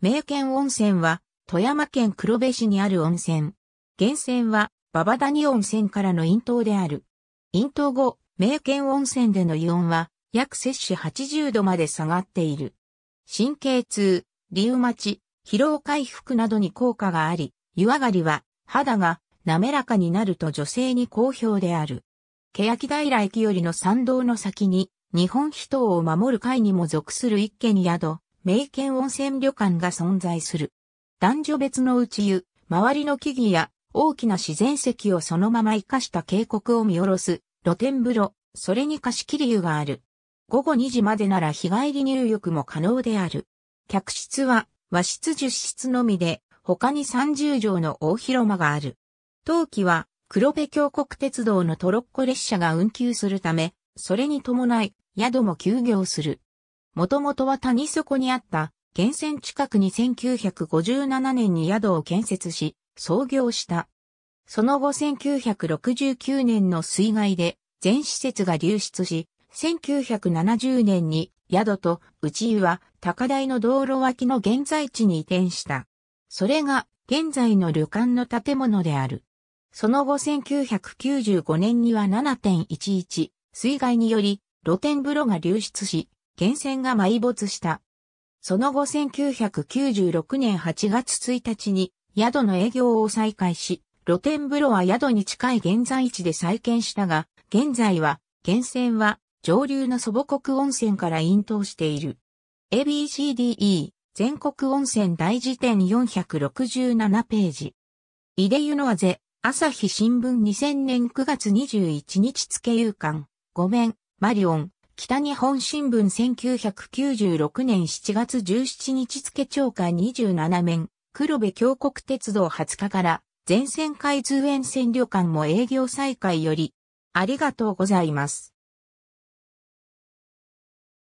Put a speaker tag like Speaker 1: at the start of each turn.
Speaker 1: 名県温泉は、富山県黒部市にある温泉。源泉は、馬場谷温泉からの引湯である。引湯後、名県温泉での湯温は、約摂氏80度まで下がっている。神経痛、リウマチ、疲労回復などに効果があり、湯上がりは、肌が滑らかになると女性に好評である。欅平駅よりの参道の先に、日本人を守る会にも属する一軒宿、名犬温泉旅館が存在する。男女別の内湯、周りの木々や大きな自然石をそのまま生かした渓谷を見下ろす露天風呂、それに貸切湯がある。午後2時までなら日帰り入浴も可能である。客室は和室10室のみで他に30畳の大広間がある。冬季は黒部峡谷鉄道のトロッコ列車が運休するため、それに伴い宿も休業する。もともとは谷底にあった源泉近くに1957年に宿を建設し、創業した。その後1969年の水害で全施設が流出し、1970年に宿と内湯は高台の道路脇の現在地に移転した。それが現在の旅館の建物である。その後1995年には7.11水害により露天風呂が流出し、源泉が埋没した。その後1996年8月1日に宿の営業を再開し、露天風呂は宿に近い現在地で再建したが、現在は源泉は上流の祖母国温泉から引導している。ABCDE 全国温泉大辞典467ページ。井出湯のあぜ、朝日新聞2000年9月21日付夕刊、ごめん、マリオン、北日本新聞1996年7月17日付長官27面、黒部峡谷鉄道20日から、全線開通沿線旅館も営業再開より、ありがとうございます。